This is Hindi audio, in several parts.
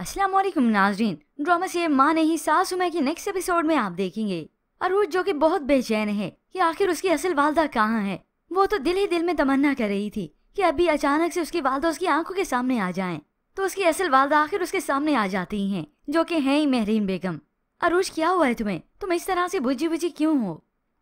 अस्सलाम वालेकुम नाजरीन ड्रामा से माँ नहीं सासू मैं के नेक्स्ट एपिसोड में आप देखेंगे अरूज जो कि बहुत बेचैन है कि आखिर उसकी असल वालदा कहाँ है वो तो दिल ही दिल में तमन्ना कर रही थी कि अभी अचानक से उसकी वालदा उसकी आंखों के सामने आ जाएं तो उसकी असल वालदा आखिर उसके सामने आ जाती हैं जो कि हैं ही महरीन बेगम अरूज क्या हुआ है तुम्हें तुम इस तरह से बुझी बुझी क्यों हो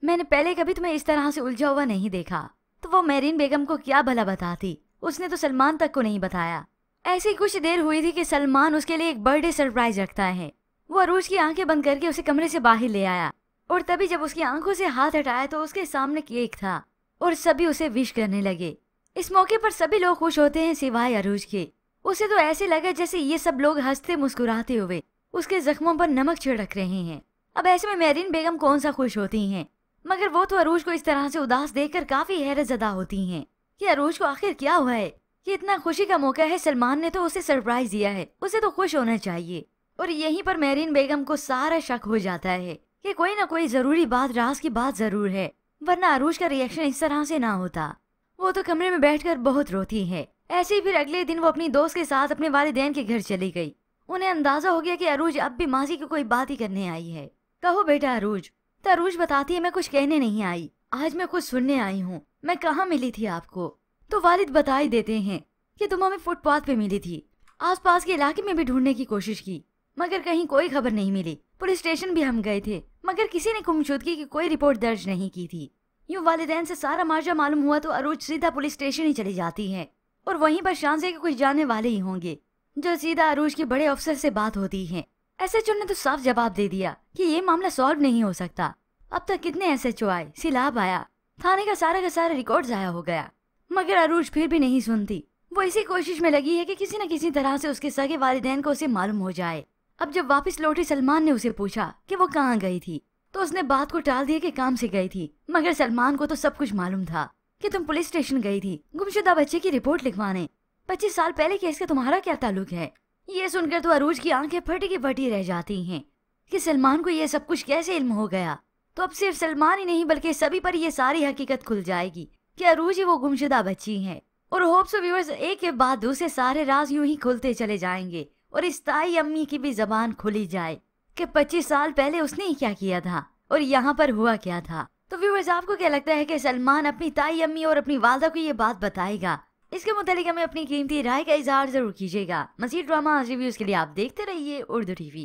मैंने पहले कभी तुम्हें इस तरह से उलझा हुआ नहीं देखा तो वो महरीन बेगम को क्या भला बताती उसने तो सलमान तक को नहीं बताया ऐसी कुछ देर हुई थी कि सलमान उसके लिए एक बर्थडे सरप्राइज रखता है वो अरूज की आंखें बंद करके उसे कमरे से बाहर ले आया और तभी जब उसकी आंखों से हाथ हटाया तो उसके सामने केक था और सभी उसे विश करने लगे इस मौके पर सभी लोग खुश होते हैं सिवाय अरूज के उसे तो ऐसे लगा जैसे ये सब लोग हंसते मुस्कुराते हुए उसके जख्मों पर नमक छिड़क रहे हैं अब ऐसे में मेरीन बेगम कौन सा खुश होती हैं मगर वो तो अरूज को इस तरह से उदास देखकर काफी हैरत जदा होती हैं कि अरूज को आखिर क्या हुआ है कि इतना खुशी का मौका है सलमान ने तो उसे सरप्राइज दिया है उसे तो खुश होना चाहिए और यहीं पर मेरीन बेगम को सारा शक हो जाता है कि कोई ना कोई जरूरी बात राज की बात जरूर है वरना अरूज का रिएक्शन इस तरह से ना होता वो तो कमरे में बैठकर बहुत रोती है ऐसे ही फिर अगले दिन वो अपनी दोस्त के साथ अपने वाले के घर चली गई उन्हें अंदाजा हो गया कि अरूज अब भी माजी की कोई बात ही करने आई है कहो बेटा अरूज तो अरूज बताती है मैं कुछ कहने नहीं आई आज मैं कुछ सुनने आई हूँ मैं कहाँ मिली थी आपको तो वालिद बता ही देते हैं कि तुम हमें फुटपाथ पे मिली थी आसपास के इलाके में भी ढूंढने की कोशिश की मगर कहीं कोई खबर नहीं मिली पुलिस स्टेशन भी हम गए थे मगर किसी ने गुमशुदगी की कोई रिपोर्ट दर्ज नहीं की थी यूँ वालदेन से सारा मार्जा मालूम हुआ तो अरूज सीधा पुलिस स्टेशन ही चली जाती है और वहीं पर शान के कुछ जाने वाले ही होंगे जो सीधा अरूज के बड़े अफसर से बात होती है एस एच ओ ने तो साफ जवाब दे दिया कि ये मामला सॉल्व नहीं हो सकता अब तक कितने एस एच ओ आए सिलाब आया थाने का सारा का सारा रिकॉर्ड जाया हो गया मगर अरूज फिर भी नहीं सुनती वो इसी कोशिश में लगी है कि किसी न किसी तरह से उसके सगे वालदेन को उसे मालूम हो जाए अब जब वापस लौटी सलमान ने उसे पूछा कि वो कहाँ गई थी तो उसने बात को टाल दिया कि काम से गई थी मगर सलमान को तो सब कुछ मालूम था कि तुम पुलिस स्टेशन गई थी गुमशुदा बच्चे की रिपोर्ट लिखवाने पच्चीस साल पहले केस का तुम्हारा क्या ताल्लुक है ये सुनकर तो अरूज की आंखें फटी की फटी रह जाती हैं कि सलमान को ये सब कुछ कैसे इल्म हो गया तो अब सिर्फ सलमान ही नहीं बल्कि सभी पर यह सारी हकीकत खुल जाएगी कि अरूजी वो गुमशुदा बच्ची है और होप्स व्यूअर्स एक के बाद दूसरे सारे राज यूं ही खुलते चले जाएंगे और इस ताई अम्मी की भी जबान खुली जाए कि 25 साल पहले उसने ही क्या किया था और यहाँ पर हुआ क्या था तो व्यूअर्स आपको क्या लगता है कि सलमान अपनी ताई अम्मी और अपनी वालदा को ये बात बताएगा इसके मुतालिक हमें अपनी कीमती राय का इजहार जरूर कीजिएगा मजीद ड्रामा रिव्यूज के लिए आप देखते रहिए उर्दू टीवी